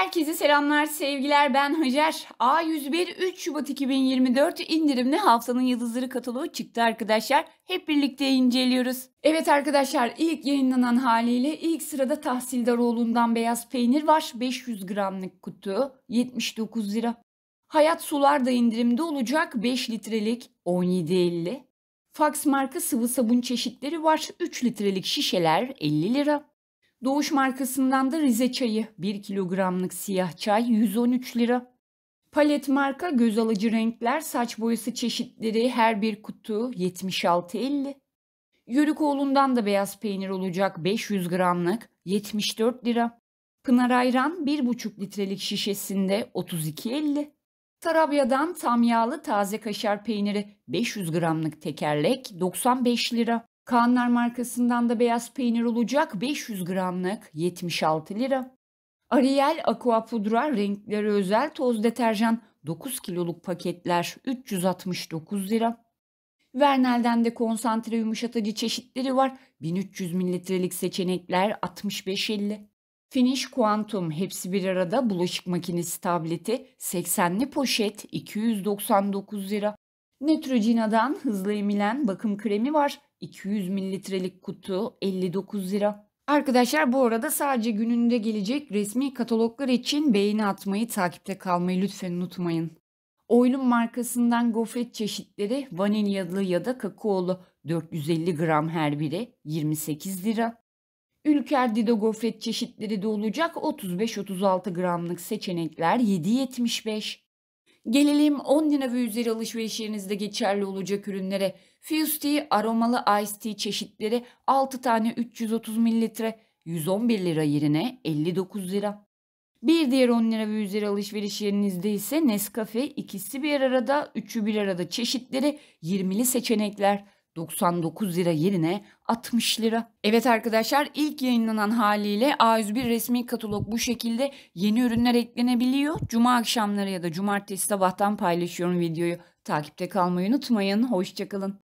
Herkese selamlar, sevgiler. Ben Hacer. A101 3 Şubat 2024 indirimli haftanın yıldızları kataloğu çıktı arkadaşlar. Hep birlikte inceliyoruz. Evet arkadaşlar ilk yayınlanan haliyle ilk sırada tahsil Tahsildaroğlu'ndan beyaz peynir var. 500 gramlık kutu 79 lira. Hayat sular da indirimde olacak 5 litrelik 17.50. Fax marka sıvı sabun çeşitleri var. 3 litrelik şişeler 50 lira. Doğuş markasından da Rize çayı 1 kilogramlık siyah çay 113 lira. Palet marka göz alıcı renkler saç boyası çeşitleri her bir kutu 76.50. Yörükoğlu'ndan da beyaz peynir olacak 500 gramlık 74 lira. Pınar Ayran 1,5 litrelik şişesinde 32.50. Tarabya'dan tam yağlı taze kaşar peyniri 500 gramlık tekerlek 95 lira. Kaanlar markasından da beyaz peynir olacak 500 gramlık 76 lira. Ariel Aqua Pudra renkleri özel toz deterjan 9 kiloluk paketler 369 lira. Vernel'den de konsantre yumuşatıcı çeşitleri var. 1300 mililitrelik seçenekler 65.50. Finish Quantum hepsi bir arada bulaşık makinesi tableti 80'li poşet 299 lira. Neutrogena'dan hızlı emilen bakım kremi var 200 mililitrelik kutu 59 lira. Arkadaşlar bu arada sadece gününde gelecek resmi kataloglar için beğeni atmayı, takipte kalmayı lütfen unutmayın. Oylum markasından gofret çeşitleri vanilyalı ya da kakaolu 450 gram her biri 28 lira. Ülker Dido gofret çeşitleri de olacak 35-36 gramlık seçenekler 7.75. Gelelim 10 lira ve üzeri alışveriş yerinizde geçerli olacak ürünlere. Fuse Tea aromalı Ice Tea çeşitleri 6 tane 330 mililitre 111 lira yerine 59 lira. Bir diğer 10 lira ve üzeri alışveriş yerinizde ise Nescafe ikisi bir arada, üçü bir arada çeşitleri 20'li seçenekler 99 lira yerine 60 lira. Evet arkadaşlar ilk yayınlanan haliyle A101 resmi katalog bu şekilde yeni ürünler eklenebiliyor. Cuma akşamları ya da cumartesi sabahtan paylaşıyorum videoyu. Takipte kalmayı unutmayın. Hoşçakalın.